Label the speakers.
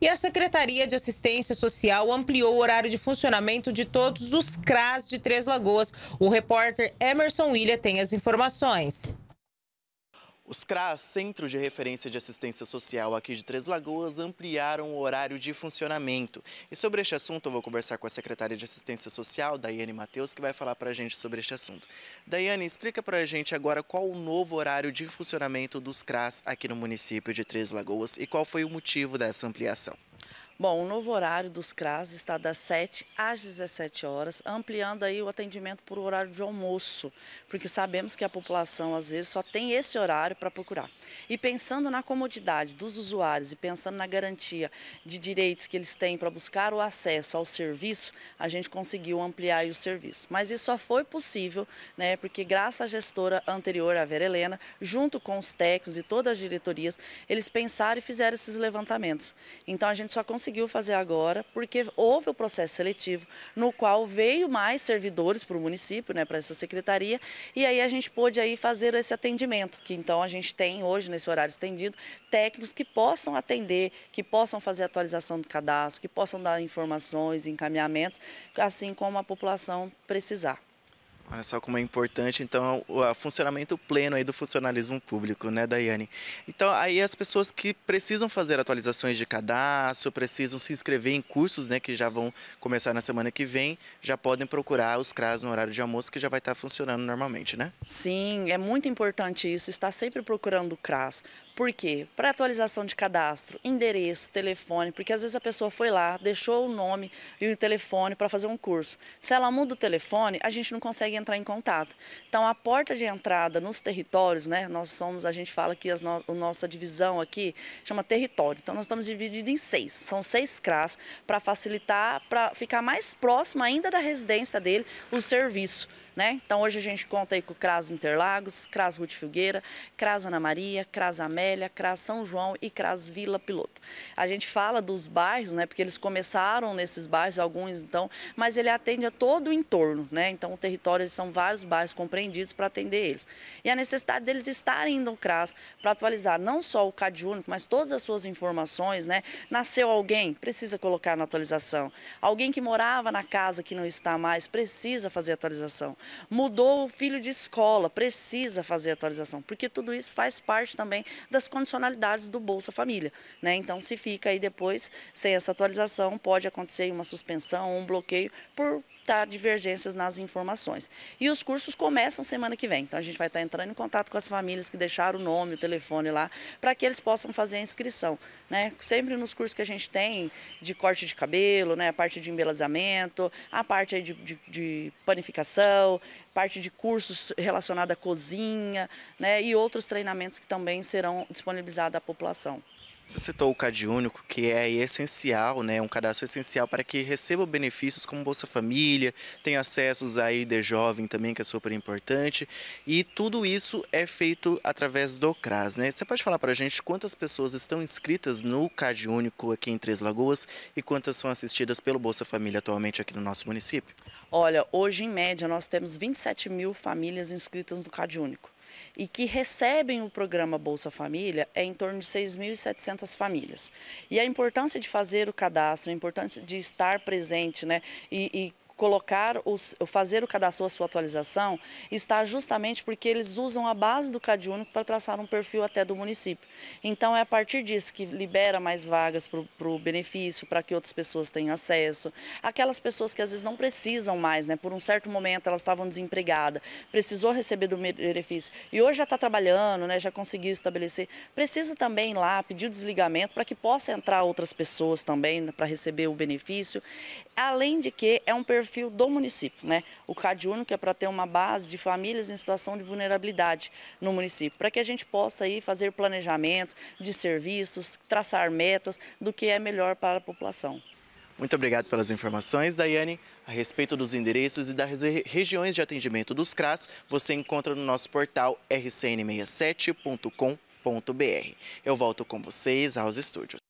Speaker 1: e a Secretaria de Assistência Social ampliou o horário de funcionamento de todos os CRAS de Três Lagoas. O repórter Emerson William tem as informações.
Speaker 2: Os CRAS, Centro de Referência de Assistência Social aqui de Três Lagoas, ampliaram o horário de funcionamento. E sobre este assunto, eu vou conversar com a secretária de Assistência Social, Daiane Matheus, que vai falar para a gente sobre este assunto. Daiane, explica para a gente agora qual o novo horário de funcionamento dos CRAS aqui no município de Três Lagoas e qual foi o motivo dessa ampliação.
Speaker 1: Bom, o novo horário dos CRAS está das 7 às 17 horas, ampliando aí o atendimento por horário de almoço, porque sabemos que a população às vezes só tem esse horário para procurar. E pensando na comodidade dos usuários e pensando na garantia de direitos que eles têm para buscar o acesso ao serviço, a gente conseguiu ampliar o serviço. Mas isso só foi possível, né, porque graças à gestora anterior, a Vera Helena, junto com os técnicos e todas as diretorias, eles pensaram e fizeram esses levantamentos. Então a gente só conseguiu conseguiu fazer agora porque houve o processo seletivo, no qual veio mais servidores para o município, né, para essa secretaria, e aí a gente pôde aí fazer esse atendimento, que então a gente tem hoje, nesse horário estendido, técnicos que possam atender, que possam fazer atualização do cadastro, que possam dar informações, encaminhamentos, assim como a população precisar.
Speaker 2: Olha só como é importante, então, o funcionamento pleno aí do funcionalismo público, né, Daiane? Então, aí as pessoas que precisam fazer atualizações de cadastro, precisam se inscrever em cursos, né, que já vão começar na semana que vem, já podem procurar os CRAS no horário de almoço, que já vai estar funcionando normalmente, né?
Speaker 1: Sim, é muito importante isso, estar sempre procurando o CRAS, por quê? Para atualização de cadastro, endereço, telefone, porque às vezes a pessoa foi lá, deixou o nome e o telefone para fazer um curso. Se ela muda o telefone, a gente não consegue entrar em contato. Então a porta de entrada nos territórios, né? Nós somos, a gente fala que no, a nossa divisão aqui chama território. Então nós estamos divididos em seis. São seis CRAS para facilitar, para ficar mais próximo ainda da residência dele o serviço né? Então hoje a gente conta aí com o CRAS Interlagos, CRAS Ruth Filgueira, CRAS Ana Maria, CRAS Amélia, CRAS São João e CRAS Vila Piloto. A gente fala dos bairros, né, porque eles começaram nesses bairros, alguns então, mas ele atende a todo o entorno, né? Então o território são vários bairros compreendidos para atender eles. E a necessidade deles estarem no CRAS para atualizar não só o CAD único, mas todas as suas informações, né? Nasceu alguém, precisa colocar na atualização. Alguém que morava na casa que não está mais, precisa fazer atualização mudou o filho de escola, precisa fazer atualização, porque tudo isso faz parte também das condicionalidades do Bolsa Família. Né? Então, se fica aí depois sem essa atualização, pode acontecer uma suspensão, um bloqueio por tá divergências nas informações. E os cursos começam semana que vem, então a gente vai estar entrando em contato com as famílias que deixaram o nome, o telefone lá, para que eles possam fazer a inscrição. Né? Sempre nos cursos que a gente tem de corte de cabelo, né? a parte de embelezamento, a parte de, de, de panificação, parte de cursos relacionados à cozinha né? e outros treinamentos que também serão disponibilizados à população.
Speaker 2: Você citou o CadÚnico, único, que é essencial, né, um cadastro essencial para que receba benefícios como Bolsa Família, tenha acessos à ID Jovem também, que é super importante, e tudo isso é feito através do CRAS. Né? Você pode falar para a gente quantas pessoas estão inscritas no CadÚnico único aqui em Três Lagoas e quantas são assistidas pelo Bolsa Família atualmente aqui no nosso município?
Speaker 1: Olha, hoje em média nós temos 27 mil famílias inscritas no CadÚnico. único e que recebem o programa Bolsa Família é em torno de 6.700 famílias. E a importância de fazer o cadastro, a importância de estar presente né, e, e colocar ou fazer o cadastro a sua atualização está justamente porque eles usam a base do CadÚnico Único para traçar um perfil até do município. Então é a partir disso que libera mais vagas para o benefício, para que outras pessoas tenham acesso. Aquelas pessoas que às vezes não precisam mais, né? Por um certo momento elas estavam desempregadas, precisou receber do benefício e hoje já está trabalhando, né? Já conseguiu estabelecer. Precisa também lá pedir o desligamento para que possa entrar outras pessoas também né, para receber o benefício. Além de que é um perfil perfil do município, né? O CAD Único é para ter uma base de famílias em situação de vulnerabilidade no município, para que a gente possa aí fazer planejamento de serviços, traçar metas do que é melhor para a população.
Speaker 2: Muito obrigado pelas informações, Daiane. A respeito dos endereços e das regiões de atendimento dos CRAS, você encontra no nosso portal rcn67.com.br. Eu volto com vocês aos estúdios.